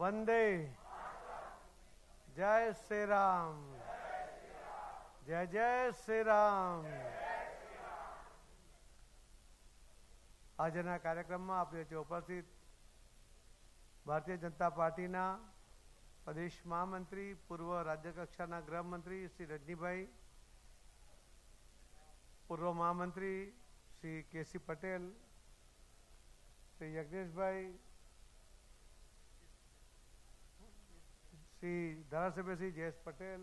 વંદે જય શ્રી રામ જય જય શ્રી રામ આજના કાર્યક્રમમાં આપણે જે ઉપસ્થિત ભારતીય જનતા પાર્ટીના પ્રદેશ મહામંત્રી પૂર્વ રાજ્યકક્ષાના ગૃહમંત્રી શ્રી રજનીભાઈ પૂર્વ મહામંત્રી શ્રી કેસી પટેલ શ્રી યજ્ઞેશભાઈ શ્રી ધારાસભ્ય શ્રી જયેશ પટેલ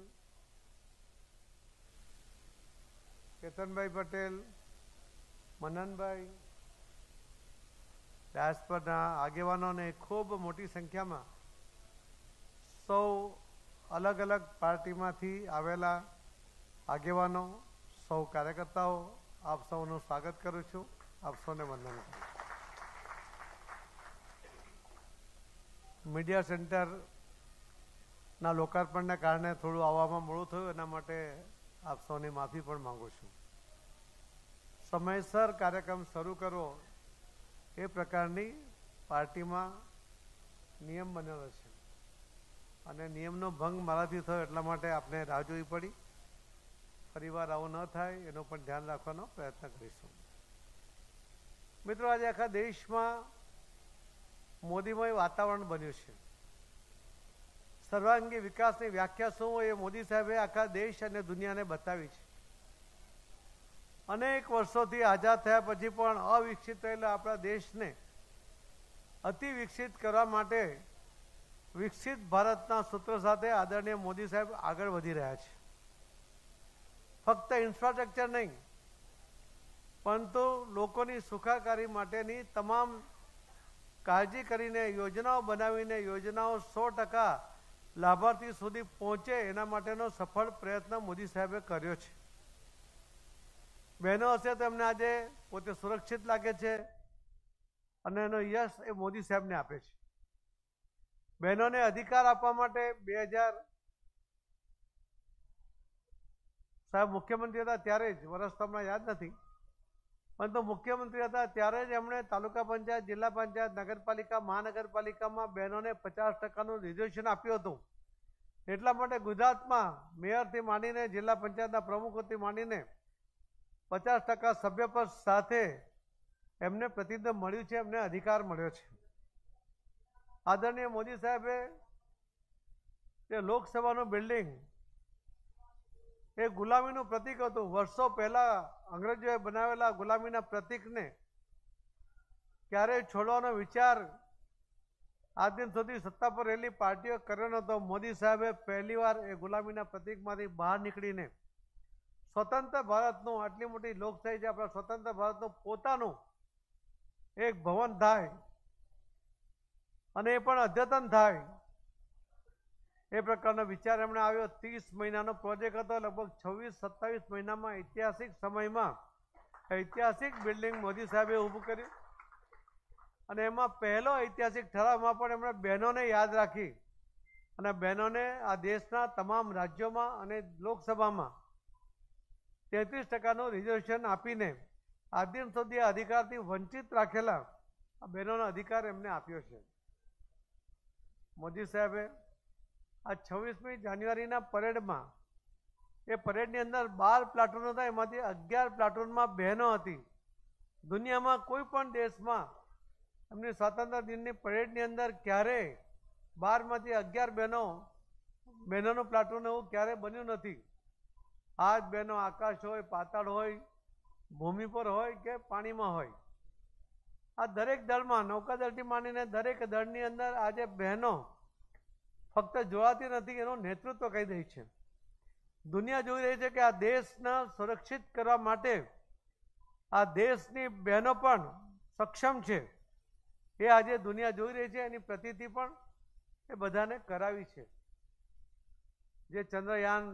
કેતનભાઈ પટેલ મનનભાઈ રાજપરના આગેવાનોને ખૂબ મોટી સંખ્યામાં સૌ અલગ અલગ પાર્ટીમાંથી આવેલા આગેવાનો સૌ કાર્યકર્તાઓ આપ સૌનું સ્વાગત કરું છું આપ સૌને વંદન મીડિયા સેન્ટર ના લોકાર્પણને કારણે થોડું આવવામાં મોડું થયું એના માટે આપ સૌની માફી પણ માંગુ છું સમયસર કાર્યક્રમ શરૂ કરવો એ પ્રકારની પાર્ટીમાં નિયમ બનેલો છે અને નિયમનો ભંગ મારાથી થયો એટલા માટે આપણે રાહ જોવી પડી ફરીવાર આવું ન થાય એનો પણ ધ્યાન રાખવાનો પ્રયત્ન કરીશું મિત્રો આજે આખા દેશમાં મોદીમય વાતાવરણ બન્યું છે સર્વાંગી વિકાસની વ્યાખ્યા શું હોય એ મોદી સાહેબે આખા દેશ અને દુનિયાને બતાવી છે અનેક વર્ષોથી આઝાદ થયા પછી પણ અવિકસિત થયેલા આપણા દેશને અતિ વિકસિત કરવા માટે વિકસિત ભારતના સૂત્ર સાથે આદરણીય મોદી સાહેબ આગળ વધી રહ્યા છે ફક્ત ઇન્ફ્રાસ્ટ્રક્ચર નહીં પરંતુ લોકોની સુખાકારી માટેની તમામ કાળજી કરીને યોજનાઓ બનાવીને યોજનાઓ સો ટકા લાભાર્થી સુધી પહોંચે એના માટેનો સફળ પ્રયત્ન મોદી સાહેબે કર્યો છે બહેનો હશે તો એમને આજે પોતે સુરક્ષિત લાગે છે અને એનો યશ એ મોદી સાહેબને આપે છે બહેનોને અધિકાર આપવા માટે બે હજાર સાહેબ મુખ્યમંત્રી હતા ત્યારે જ વર્ષ તમને યાદ નથી પરંતુ મુખ્યમંત્રી હતા ત્યારે જ એમણે તાલુકા પંચાયત જિલ્લા પંચાયત નગરપાલિકા મહાનગરપાલિકામાં બહેનોને પચાસ ટકાનું રિઝર્વેશન આપ્યું હતું એટલા માટે ગુજરાતમાં મેયરથી માંડીને જિલ્લા પંચાયતના પ્રમુખોથી માંડીને પચાસ ટકા સભ્યપદ સાથે એમને પ્રતિનિધિત્વ મળ્યું છે એમને અધિકાર મળ્યો છે આદરણીય મોદી સાહેબે તે લોકસભાનું બિલ્ડિંગ એ ગુલામીનું પ્રતિક હતું વર્ષો પહેલાં અંગ્રેજોએ બનાવેલા ગુલામીના પ્રતીકને ક્યારેય છોડવાનો વિચાર આ દિન સુધી સત્તા પર રહેલી પાર્ટીઓ કર્યો નહોતો મોદી સાહેબે પહેલીવાર એ ગુલામીના પ્રતિકમાંથી બહાર નીકળીને સ્વતંત્ર ભારતનું આટલી મોટી લોકશાહી છે આપણા સ્વતંત્ર ભારતનું પોતાનું એક ભવન થાય અને એ પણ અદ્યતન થાય એ પ્રકારનો વિચાર એમણે આવ્યો ત્રીસ મહિનાનો પ્રોજેક્ટ હતો લગભગ છવ્વીસ સત્તાવીસ મહિનામાં ઐતિહાસિક સમયમાં ઐતિહાસિક બિલ્ડિંગ મોદી સાહેબે ઊભું કર્યું અને એમાં પહેલો ઐતિહાસિક ઠરાવમાં પણ એમણે બહેનોને યાદ રાખી અને બહેનોને આ દેશના તમામ રાજ્યોમાં અને લોકસભામાં તેત્રીસ ટકાનું રિઝર્વેશન આપીને આજ દિન સુધી અધિકારથી વંચિત રાખેલા આ બહેનોનો અધિકાર એમને આપ્યો છે મોદી સાહેબે આ છવ્વીસમી જાન્યુઆરીના પરેડમાં એ પરેડની અંદર બાર પ્લાટૂન હતા એમાંથી અગિયાર પ્લાટૂનમાં બહેનો હતી દુનિયામાં કોઈ પણ દેશમાં એમની સ્વાતંત્ર્ય દિનની પરેડની અંદર ક્યારે બારમાંથી અગિયાર બહેનો બહેનોનું પ્લાટૂન એવું ક્યારેય બન્યું નથી આ જ બહેનો આકાશ હોય પાતાળ હોય ભૂમિ પર હોય કે પાણીમાં હોય આ દરેક દળમાં નૌકાદળથી માંડીને દરેક દળની અંદર આજે બહેનો ફક્ત જોવાતી નથી એનું નેતૃત્વ કરી રહી છે દુનિયા જોઈ રહી છે કે આ દેશને સુરક્ષિત કરવા માટે આ દેશની બહેનો પણ સક્ષમ છે એ આજે દુનિયા જોઈ રહી છે એની પ્રતિતિ પણ એ બધાને કરાવી છે જે ચંદ્રયાન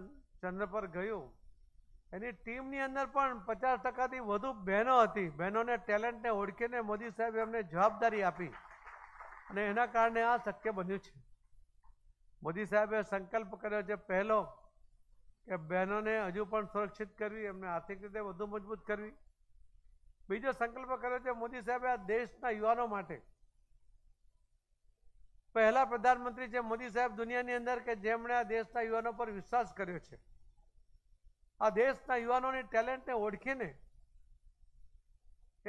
ચંદ્ર પર ગયું એની ટીમની અંદર પણ પચાસ ટકાથી વધુ બહેનો હતી બહેનોને ટેલેન્ટને ઓળખીને મોદી સાહેબે એમને જવાબદારી આપી અને એના કારણે આ શક્ય બન્યું છે મોદી સાહેબે સંકલ્પ કર્યો છે પહેલો કે બહેનોને હજુ પણ સુરક્ષિત કરવી એમને આર્થિક રીતે વધુ મજબૂત કરવી બીજો સંકલ્પ કર્યો છે મોદી સાહેબે આ દેશના યુવાનો માટે પહેલા પ્રધાનમંત્રી છે મોદી સાહેબ દુનિયાની અંદર કે જેમણે આ દેશના યુવાનો પર વિશ્વાસ કર્યો છે આ દેશના યુવાનોની ટેલેન્ટને ઓળખીને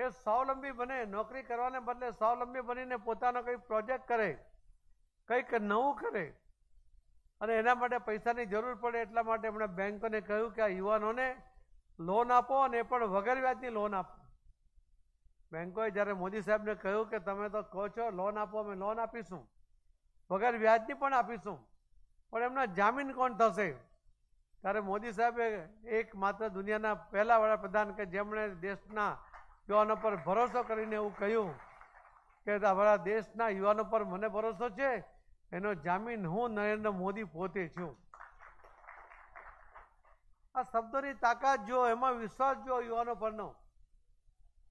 એ સ્વાવલંબી બને નોકરી કરવાને બદલે સ્વાવલંબી બનીને પોતાનો કંઈક પ્રોજેક્ટ કરે કંઈક નવું કરે અને એના માટે પૈસાની જરૂર પડે એટલા માટે એમણે બેન્કોને કહ્યું કે આ યુવાનોને લોન આપો અને એ પણ વગર વ્યાજની લોન આપો બેન્કોએ જ્યારે મોદી સાહેબને કહ્યું કે તમે તો કહો છો લોન આપો અમે લોન આપીશું વગર વ્યાજની પણ આપીશું પણ એમના જામીન કોણ થશે ત્યારે મોદી સાહેબે એક માત્ર દુનિયાના પહેલા વડાપ્રધાન કે જેમણે દેશના યુવાનો પર ભરોસો કરીને એવું કહ્યું કે અમારા દેશના યુવાનો પર મને ભરોસો છે એનો જામીન હું નરેન્દ્ર મોદી પોતે છું આ શબ્દોની તાકાત જો એમાં વિશ્વાસ જો યુવાનો પરનો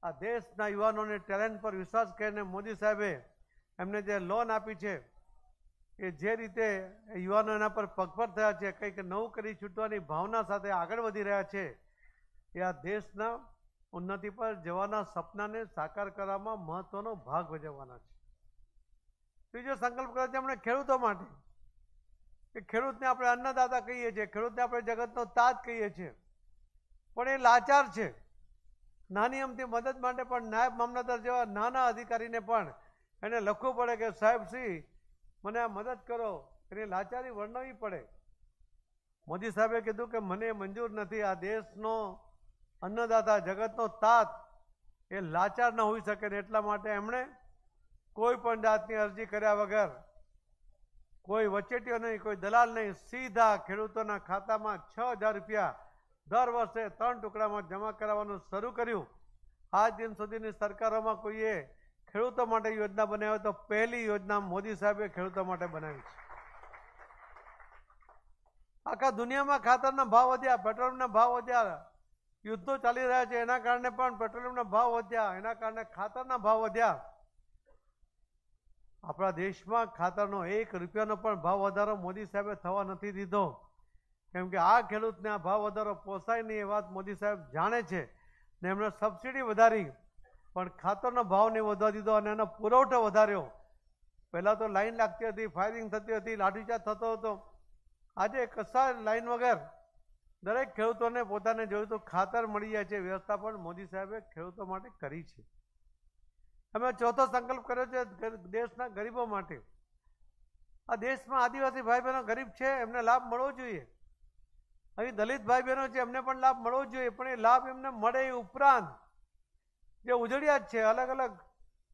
આ દેશના યુવાનોને ટેલેન્ટ પર વિશ્વાસ કરીને મોદી સાહેબે એમને જે લોન આપી છે એ જે રીતે યુવાનો એના પર પગભર થયા છે કંઈક નવું કરી છૂટવાની ભાવના સાથે આગળ વધી રહ્યા છે એ આ દેશના ઉન્નતિ પર જવાના સપનાને સાકાર કરવામાં મહત્ત્વનો ભાગ ભજવવાના છે ત્રીજો સંકલ્પ કરે છે એમણે ખેડૂતો માટે કે ખેડૂતને આપણે અન્નદાતા કહીએ છીએ ખેડૂતને આપણે જગતનો તાત કહીએ છીએ પણ એ લાચાર છે નાની અમથી મદદ માટે પણ નાયબ મામલતદાર જેવા નાના અધિકારીને પણ એને લખવું પડે કે સાહેબ શ્રી મને આ મદદ કરો એની લાચારી વર્ણવી પડે મોદી સાહેબે કીધું કે મને મંજૂર નથી આ દેશનો અન્નદાતા જગતનો તાત એ લાચાર ન હોઈ શકે ને એટલા માટે એમણે કોઈ પણ જાતની અરજી કર્યા વગર કોઈ વચેટીઓ નહીં કોઈ દલાલ નહીં સીધા ખેડૂતોના ખાતામાં છ હજાર રૂપિયા દર વર્ષે ત્રણ ટુકડામાં જમા કરાવવાનું શરૂ કર્યું આજ દિન સુધીની સરકારોમાં કોઈએ ખેડૂતો માટે યોજના બનાવી તો પહેલી યોજના મોદી સાહેબે ખેડૂતો માટે બનાવી છે આખા દુનિયામાં ખાતરના ભાવ વધ્યા પેટ્રોલિયમના ભાવ વધ્યા યુદ્ધો ચાલી રહ્યા છે એના કારણે પણ પેટ્રોલિયમના ભાવ વધ્યા એના કારણે ખાતરના ભાવ વધ્યા આપણા દેશમાં ખાતરનો એક રૂપિયાનો પણ ભાવ વધારો મોદી સાહેબે થવા નથી દીધો કેમ કે આ ખેડૂતને આ ભાવ વધારો પોસાય નહીં એ વાત મોદી સાહેબ જાણે છે ને એમણે સબસિડી વધારી પણ ખાતરનો ભાવ નહીં વધવા દીધો અને એનો પુરવઠો વધાર્યો પહેલાં તો લાઈન લાગતી હતી ફાયરિંગ થતી હતી લાઠીચાર્જ થતો હતો આજે કશા લાઈન વગર દરેક ખેડૂતોને પોતાને જોયું તો ખાતર મળી જાય છે વ્યવસ્થા પણ મોદી સાહેબે ખેડૂતો માટે કરી છે અમે ચોથો સંકલ્પ કર્યો છે દેશના ગરીબો માટે આ દેશમાં આદિવાસી ભાઈ બહેનો ગરીબ છે એમને લાભ મળવો જોઈએ અહીં દલિત ભાઈ બહેનો છે એમને પણ લાભ મળવો જોઈએ પણ એ લાભ એમને મળે એ ઉપરાંત જે ઉજળિયાત છે અલગ અલગ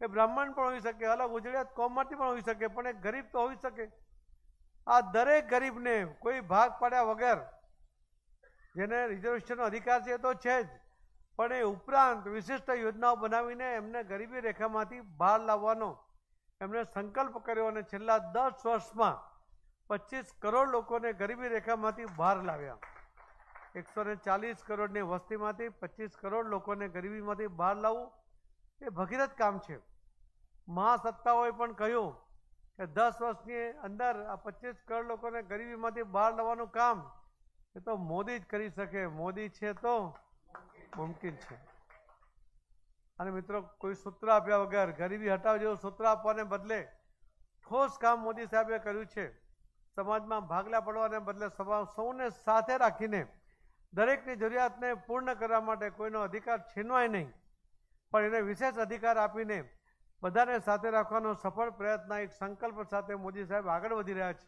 એ બ્રાહ્મણ પણ હોઈ શકે અલગ ઉજળિયાત કોમમાંથી પણ હોઈ શકે પણ એ ગરીબ તો હોઈ શકે આ દરેક ગરીબને કોઈ ભાગ પાડ્યા વગર જેને રિઝર્વેશનનો અધિકાર છે એ તો છે જ પણ એ ઉપરાંત વિશિષ્ટ યોજનાઓ બનાવીને એમને ગરીબી રેખામાંથી બહાર લાવવાનો એમણે સંકલ્પ કર્યો અને છેલ્લા દસ વર્ષમાં પચીસ કરોડ લોકોને ગરીબી રેખામાંથી બહાર લાવ્યા એકસો ને ચાલીસ કરોડની વસ્તીમાંથી પચીસ કરોડ લોકોને ગરીબીમાંથી બહાર લાવવું એ ભગીરથ કામ છે મહાસત્તાઓએ પણ કહ્યું કે દસ વર્ષની અંદર આ પચીસ કરોડ લોકોને ગરીબીમાંથી બહાર લાવવાનું કામ એ તો મોદી જ કરી શકે મોદી છે તો મુમકિન છે અને મિત્રો કોઈ સૂત્ર આપ્યા વગર ગરીબી હટાવ જેવું સૂત્ર આપવાને બદલે ઠોસ કામ મોદી સાહેબે કર્યું છે સમાજમાં ભાગલા પડવાને બદલે સમાજ સૌને સાથે રાખીને દરેકની જરૂરિયાતને પૂર્ણ કરવા માટે કોઈનો અધિકાર છીનવાય નહીં પણ એને વિશેષ અધિકાર આપીને બધાને સાથે રાખવાનો સફળ પ્રયત્ન એક સંકલ્પ સાથે મોદી સાહેબ આગળ વધી રહ્યા છે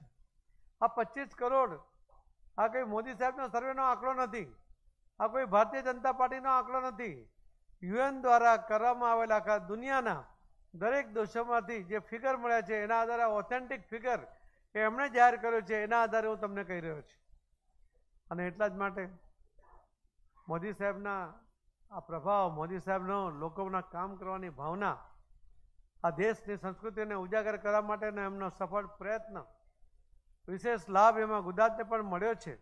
આ પચીસ કરોડ આ કંઈ મોદી સાહેબનો સર્વેનો આંકડો નથી આ કોઈ ભારતીય જનતા પાર્ટીનો આંકડો નથી યુએન દ્વારા કરવામાં આવેલા આખા દુનિયાના દરેક દેશોમાંથી જે ફિગર મળ્યા છે એના આધારે ઓથેન્ટિક ફિગર એ એમણે જાહેર કર્યો છે એના આધારે હું તમને કહી રહ્યો છું અને એટલા જ માટે મોદી સાહેબના આ પ્રભાવ મોદી સાહેબનો લોકોના કામ કરવાની ભાવના આ દેશની સંસ્કૃતિને ઉજાગર કરવા માટેનો એમનો સફળ પ્રયત્ન વિશેષ લાભ એમાં ગુજરાતને પણ મળ્યો છે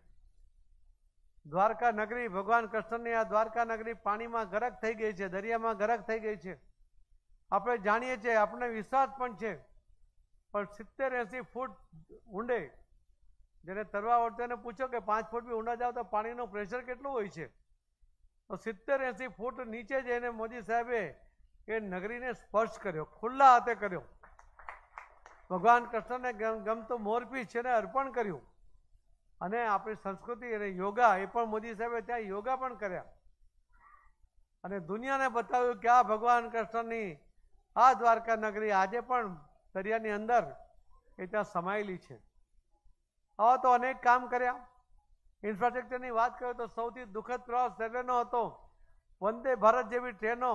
દ્વારકા નગરી ભગવાન કૃષ્ણની આ દ્વારકા નગરી પાણીમાં ગરક થઈ ગઈ છે દરિયામાં ગરક થઈ ગઈ છે આપણે જાણીએ છીએ આપણને વિશ્વાસ પણ છે પણ સિત્તેર એંસી ફૂટ ઊંડે જેને તરવા વળતેને પૂછો કે પાંચ ફૂટ બી ઊંડા જાઓ તો પાણીનું પ્રેશર કેટલું હોય છે તો સિત્તેર એંસી ફૂટ નીચે જઈને મોદી સાહેબે એ નગરીને સ્પર્શ કર્યો ખુલ્લા હાથે કર્યો ભગવાન કૃષ્ણને ગમતો મોરપી છે ને અર્પણ કર્યું અને આપણી સંસ્કૃતિ અને યોગા એ પણ મોદી સાહેબે ત્યાં યોગા પણ કર્યા અને દુનિયાને બતાવ્યું કે આ ભગવાન કૃષ્ણની આ દ્વારકા નગરી આજે પણ દરિયાની અંદર એ ત્યાં સમાયેલી છે આવા તો અનેક કામ કર્યા ઇન્ફ્રાસ્ટ્રક્ચરની વાત કરીએ તો સૌથી દુઃખદ પ્રવાસ રેલવેનો હતો વંદે ભારત જેવી ટ્રેનો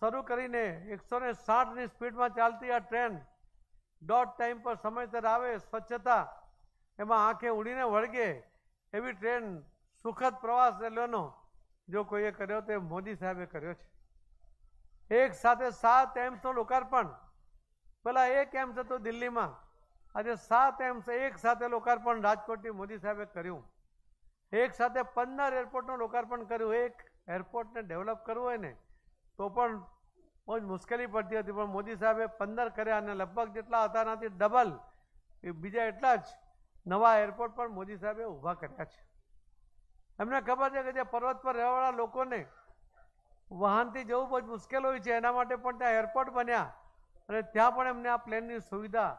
શરૂ કરીને એકસો ને સાઠની સ્પીડમાં ચાલતી આ ટ્રેન દોઢ ટાઈમ પર સમયસર આવે સ્વચ્છતા એમાં આંખે ઉડીને વળગે એવી ટ્રેન સુખદ પ્રવાસ રેલવેનો જો કોઈએ કર્યો તે મોદી સાહેબે કર્યો છે એક સાથે સાત એમ્સનો લોકાર્પણ પહેલાં એક એમ્સ હતું દિલ્હીમાં આજે સાત એમ્સ એક સાથે લોકાર્પણ રાજકોટથી મોદી સાહેબે કર્યું એક સાથે પંદર એરપોર્ટનું લોકાર્પણ કર્યું એક એરપોર્ટને ડેવલપ કરવું હોય ને તો પણ બહુ જ મુશ્કેલી પડતી હતી પણ મોદી સાહેબે પંદર કર્યા અને લગભગ જેટલા હતા એનાથી ડબલ એ બીજા એટલા જ નવા એરપોર્ટ પણ મોદી સાહેબે ઊભા કર્યા છે એમને ખબર છે કે જે પર્વત પર રહેવાવાળા લોકોને વાહનથી જવું બહુ જ મુશ્કેલ હોય છે એના માટે પણ ત્યાં એરપોર્ટ બન્યા અને ત્યાં પણ એમને આ પ્લેનની સુવિધા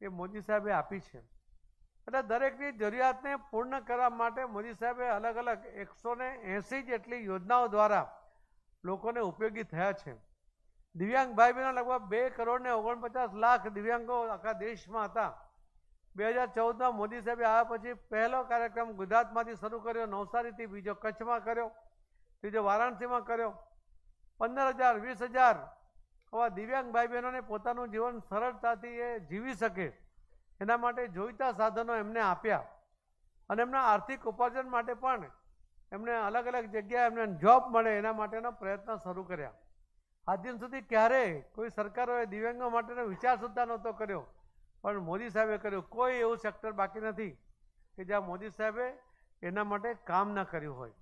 એ મોદી સાહેબે આપી છે એટલે દરેકની જરૂરિયાતને પૂર્ણ કરવા માટે મોદી સાહેબે અલગ અલગ એકસો ને એંસી જેટલી યોજનાઓ દ્વારા લોકોને ઉપયોગી થયા છે દિવ્યાંગ ભાઈ બહેનો લગભગ બે કરોડને ઓગણપચાસ લાખ દિવ્યાંગો આખા દેશમાં હતા બે હજાર ચૌદમાં મોદી સાહેબે આવ્યા પછી પહેલો કાર્યક્રમ ગુજરાતમાંથી શરૂ કર્યો નવસારીથી બીજો કચ્છમાં કર્યો ત્રીજો વારાણસીમાં કર્યો પંદર હજાર વીસ હજાર આવા દિવ્યાંગ ભાઈ બહેનોને પોતાનું જીવન સરળતાથી એ જીવી શકે એના માટે જોઈતા સાધનો એમને આપ્યા અને એમના આર્થિક ઉપાર્જન માટે પણ એમને અલગ અલગ જગ્યાએ એમને જોબ મળે એના માટેનો પ્રયત્ન શરૂ કર્યા આજ દિન સુધી ક્યારેય કોઈ સરકારોએ દિવ્યાંગો માટેનો વિચાર સુદ્ધા નહોતો કર્યો પણ મોદી સાહેબે કર્યું કોઈ એવું સેક્ટર બાકી નથી કે જ્યાં મોદી સાહેબે એના માટે કામ ના કર્યું હોય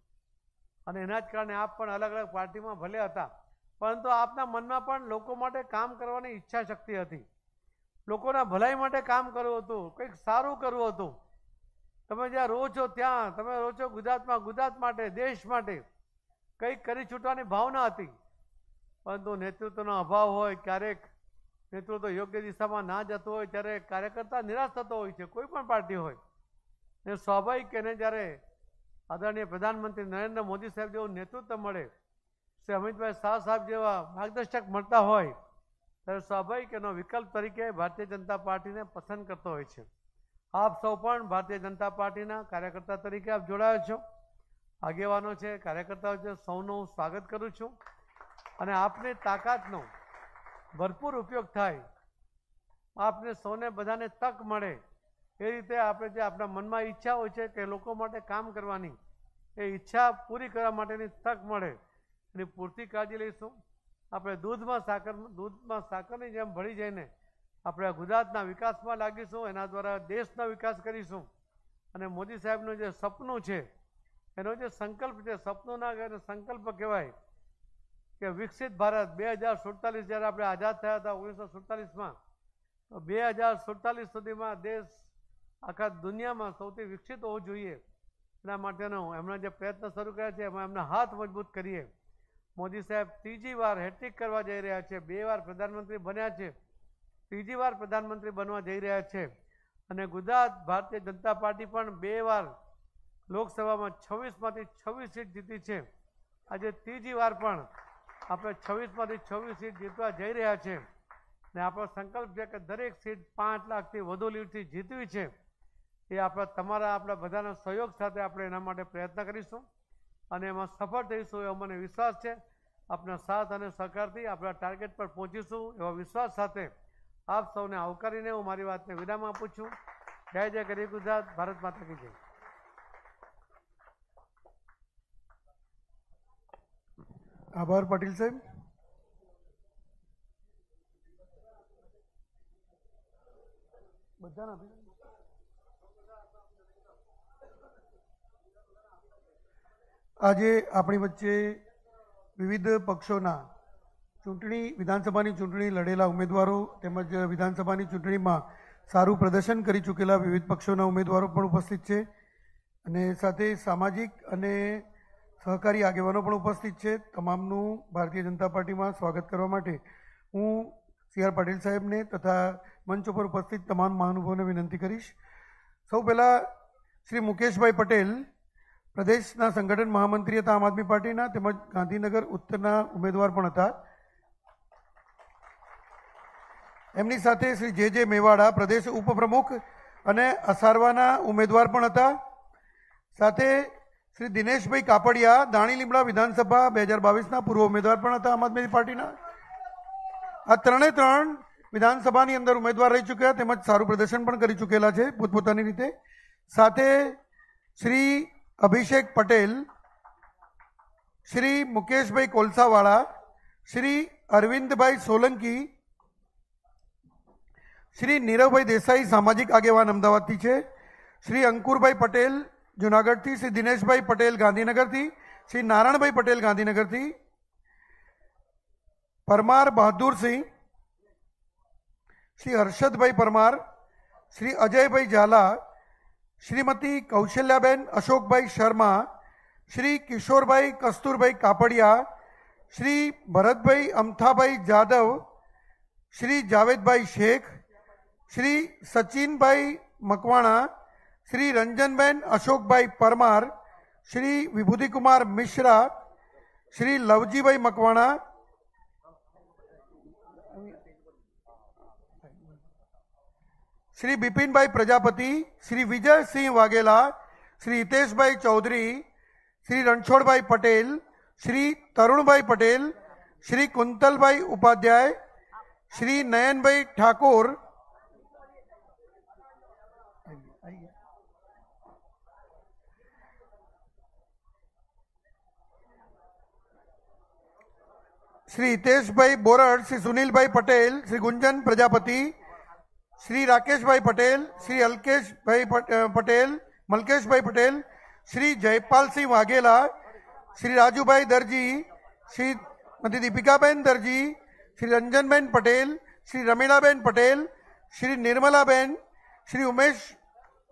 અને એના જ કારણે આપ પણ અલગ અલગ પાર્ટીમાં ભલે હતા પરંતુ આપના મનમાં પણ લોકો માટે કામ કરવાની ઈચ્છા શક્તિ હતી લોકોના ભલાઈ માટે કામ કરવું હતું કંઈક સારું કરવું હતું તમે જ્યાં રહો છો ત્યાં તમે રહો છો ગુજરાતમાં ગુજરાત માટે દેશ માટે કંઈક કરી છૂટવાની ભાવના હતી પરંતુ નેતૃત્વનો અભાવ હોય ક્યારેક નેતૃત્વ યોગ્ય દિશામાં ના જતો હોય ત્યારે કાર્યકર્તા નિરાશ થતો હોય છે કોઈ પણ પાર્ટી હોય ને સ્વાભાવિક એને જ્યારે આદરણીય પ્રધાનમંત્રી નરેન્દ્ર મોદી સાહેબ જેવું નેતૃત્વ મળે શ્રી અમિતભાઈ શાહ સાહેબ જેવા માર્ગદર્શક મળતા હોય ત્યારે સ્વાભાવિક એનો વિકલ્પ તરીકે ભારતીય જનતા પાર્ટીને પસંદ કરતો હોય છે આપ સૌ પણ ભારતીય જનતા પાર્ટીના કાર્યકર્તા તરીકે આપ જોડાયા છો આગેવાનો છે કાર્યકર્તાઓ છે સૌનું હું સ્વાગત કરું છું અને આપની તાકાતનું ભરપૂર ઉપયોગ થાય આપને સૌને બધાને તક મળે એ રીતે આપણે જે આપણા મનમાં ઈચ્છા હોય છે કે લોકો માટે કામ કરવાની એ ઈચ્છા પૂરી કરવા માટેની તક મળે એની પૂરતી કાળજી લઈશું આપણે દૂધમાં સાકર દૂધમાં સાકરની જેમ ભળી જઈને આપણે ગુજરાતના વિકાસમાં લાગીશું એના દ્વારા દેશનો વિકાસ કરીશું અને મોદી સાહેબનું જે સપનું છે એનો જે સંકલ્પ છે સપનું ના કહેવાય સંકલ્પ કહેવાય કે વિકસિત ભારત બે હજાર સુડતાલીસ જ્યારે આપણે આઝાદ થયા હતા ઓગણીસો સુડતાલીસમાં તો બે હજાર સુડતાલીસ સુધીમાં દેશ આખા દુનિયામાં સૌથી વિકસિત હોવું જોઈએ એના માટેનો એમના જે પ્રયત્ન શરૂ કર્યા છે એમાં એમના હાથ મજબૂત કરીએ મોદી સાહેબ ત્રીજી વાર હેટ્રિક કરવા જઈ રહ્યા છે બે વાર પ્રધાનમંત્રી બન્યા છે ત્રીજી વાર પ્રધાનમંત્રી બનવા જઈ રહ્યા છે અને ગુજરાત ભારતીય જનતા પાર્ટી પણ બે વાર લોકસભામાં છવ્વીસમાંથી છવ્વીસ સીટ જીતી છે આજે ત્રીજી વાર પણ આપણે છવ્વીસમાંથી છવ્વીસ સીટ જીતવા જઈ રહ્યા છે ને આપણો સંકલ્પ છે કે દરેક સીટ પાંચ લાખથી વધુ લીડથી જીતવી છે એ આપણે તમારા આપણા બધાના સહયોગ સાથે આપણે એના માટે પ્રયત્ન કરીશું અને એમાં સફળ થઈશું એવો મને વિશ્વાસ છે આપણા સાથ અને સહકારથી આપણા ટાર્ગેટ પર પહોંચીશું એવા વિશ્વાસ સાથે આપ સૌને આવકારીને હું મારી વાતને વિરામ આપું છું જય જય ગરીબ ગુજરાત ભારત માતા કી જય આભાર પાટીલ સાહેબ બધાના આજે આપણી વચ્ચે વિવિધ પક્ષોના ચૂંટણી વિધાનસભાની ચૂંટણી લડેલા ઉમેદવારો તેમજ વિધાનસભાની ચૂંટણીમાં સારું પ્રદર્શન કરી ચૂકેલા વિવિધ પક્ષોના ઉમેદવારો પણ ઉપસ્થિત છે અને સાથે સામાજિક અને સહકારી આગેવાનો પણ ઉપસ્થિત છે તમામનું ભારતીય જનતા પાર્ટીમાં સ્વાગત કરવા માટે હું સી આર પાટીલ સાહેબને તથા મંચ ઉપર ઉપસ્થિત તમામ મહાનુભાવોને વિનંતી કરીશ સૌ પહેલાં શ્રી મુકેશભાઈ પટેલ પ્રદેશના સંગઠન મહામંત્રી હતા આમ આદમી પાર્ટીના તેમજ ગાંધીનગર ઉત્તરના ઉમેદવાર પણ હતા એમની સાથે શ્રી જે જે મેવાડા પ્રદેશ ઉપપ્રમુખ અને અસારવાના ઉમેદવાર પણ હતા સાથે શ્રી દિનેશભાઈ કાપડિયા દાણી લીમડા વિધાનસભા બે હજાર બાવીસના પૂર્વ ઉમેદવાર પણ હતા આમ આદમી પાર્ટીના આ ત્રણે ત્રણ વિધાનસભાની અંદર ઉમેદવાર રહી ચૂક્યા તેમજ સારું પ્રદર્શન પણ કરી ચૂકેલા છે પોતપોતાની રીતે સાથે શ્રી અભિષેક પટેલ શ્રી મુકેશભાઈ કોલસાવાળા શ્રી અરવિંદભાઈ સોલંકી શ્રી નીરવભાઈ દેસાઈ સામાજિક આગેવાન અમદાવાદથી છે શ્રી અંકુરભાઈ પટેલ જુનાગઢથી શ્રી દિનેશભાઈ પટેલ ગાંધીનગરથી શ્રી નારાયણભાઈ પટેલ ગાંધીનગરથી પરમાર બહાદુરસિંહ શ્રી હર્ષદભાઈ પરમાર શ્રી અજયભાઈ ઝાલા શ્રીમતી કૌશલ્યાબેન અશોકભાઈ શર્મા શ્રી કિશોરભાઈ કસ્તુરભાઈ કાપડિયા શ્રી ભરતભાઈ અમથાભાઈ જાદવ શ્રી જાવેદભાઈ શેખ શ્રી સચિનભાઈ મકવાણા श्री रंजनबेन अशोकभाई परमार श्री विभूति कुमार मिश्रा श्री लवजी भाई मकवाणा श्री बिपिन भाई प्रजापति श्री विजय सिंह वाघेला श्री हितेश भाई चौधरी श्री रणछोड़ भाई पटेल श्री तरुण भाई पटेल श्री कुंतल भाई उपाध्याय श्री नयन भाई ठाकुर श्री हितेश भाई बोरड श्री सुनील भाई पटेल श्री गुंजन प्रजापति श्री राकेश भाई पटेल श्री अलकेश भाई पटेल मलकेश भाई पटेल श्री जयपाल सिंह वाघेला श्री राजू भाई दर्जी श्री मती दीपिकाबेन दर्जी श्री रंजनबेन पटेल श्री रमीलाबेन पटेल श्री निर्मलाबेन श्री उमेश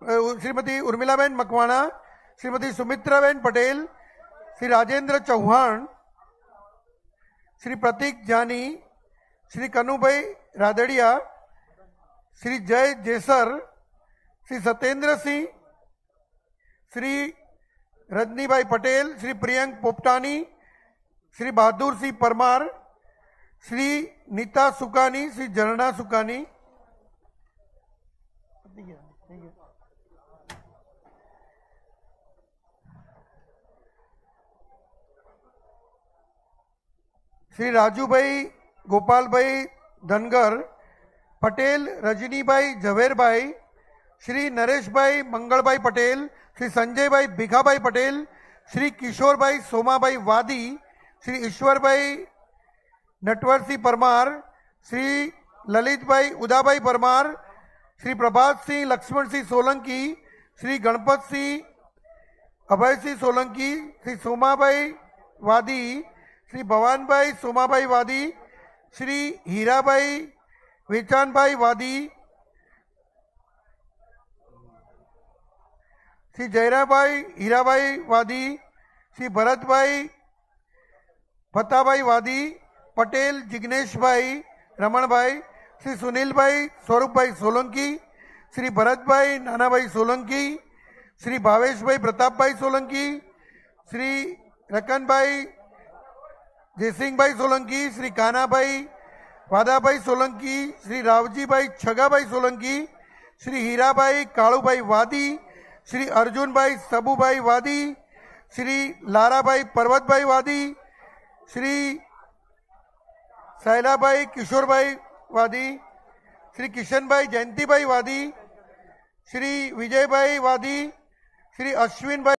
श्रीमती उर्मिलाबेन मकवाणा श्रीमती सुमित्राबेन पटेल श्री राजेंद्र चौहान श्री प्रतीक जानी श्री कनुभाई रादड़िया श्री जय जेसर श्री सत्येंद्र सिंह श्री रजनी भाई पटेल श्री प्रियंक पोपटानी श्री बहादुर सिंह परमार श्री नीता सुकानी श्री झरणा सुकानी श्री राजू भाई गोपाल भाई धनगर पटेल रजनी भाई झवेर भाई श्री नरेश भाई मंगल भाई पटेल श्री संजय भाई भिखा भाई पटेल श्री किशोर भाई सोमा भाई वादी श्री ईश्वर भाई नटवर सिंह परमार श्री ललित भाई उदाभाई परमार श्री प्रभात सिंह लक्ष्मण सिंह सोलंकी श्री गणपत सिंह अभय सिंह सोलंकी श्री सोमा भाई वादी श्री भवान भाई सोमा भाई वादी श्री हीरा भाई वेचान भाई वादी श्री जयरा भाई हीरा भाई वादी श्री भरत भाई फता भाई वादी पटेल जिग्नेश भाई रमन भाई श्री सुनील भाई स्वरूप भाई सोलंकी श्री भरत भाई नाना भाई सोलंकी श्री भावेश भाई प्रताप भाई सोलंकी श्री रकन भाई जयसिंह भाई सोलंकी श्री काना भाई वादा भाई सोलंकी श्री रावजी भाई छगा भाई सोलंकी श्री हीरा भाई कालू भाई वादी श्री अर्जुन भाई सबू भाई वादी श्री लारा भाई पर्वत भाई वादी श्री सैला भाई किशोर भाई वादी श्री किशन भाई जयंती भाई वादी श्री विजय भाई वादी श्री अश्विन भाई